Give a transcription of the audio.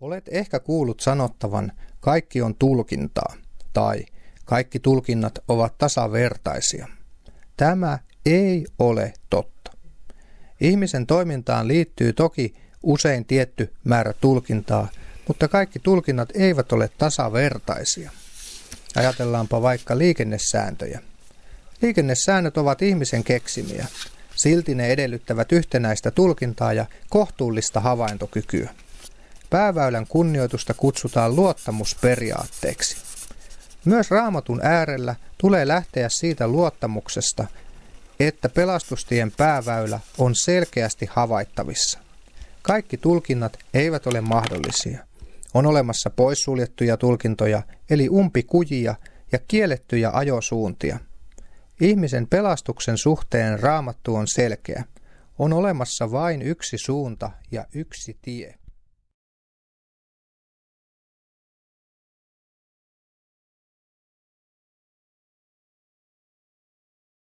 Olet ehkä kuullut sanottavan, kaikki on tulkintaa, tai kaikki tulkinnat ovat tasavertaisia. Tämä ei ole totta. Ihmisen toimintaan liittyy toki usein tietty määrä tulkintaa, mutta kaikki tulkinnat eivät ole tasavertaisia. Ajatellaanpa vaikka liikennesääntöjä. Liikennesäännöt ovat ihmisen keksimiä. Silti ne edellyttävät yhtenäistä tulkintaa ja kohtuullista havaintokykyä. Pääväylän kunnioitusta kutsutaan luottamusperiaatteeksi. Myös raamatun äärellä tulee lähteä siitä luottamuksesta, että pelastustien pääväylä on selkeästi havaittavissa. Kaikki tulkinnat eivät ole mahdollisia. On olemassa poissuljettuja tulkintoja, eli umpikujia ja kiellettyjä ajosuuntia. Ihmisen pelastuksen suhteen raamattu on selkeä. On olemassa vain yksi suunta ja yksi tie.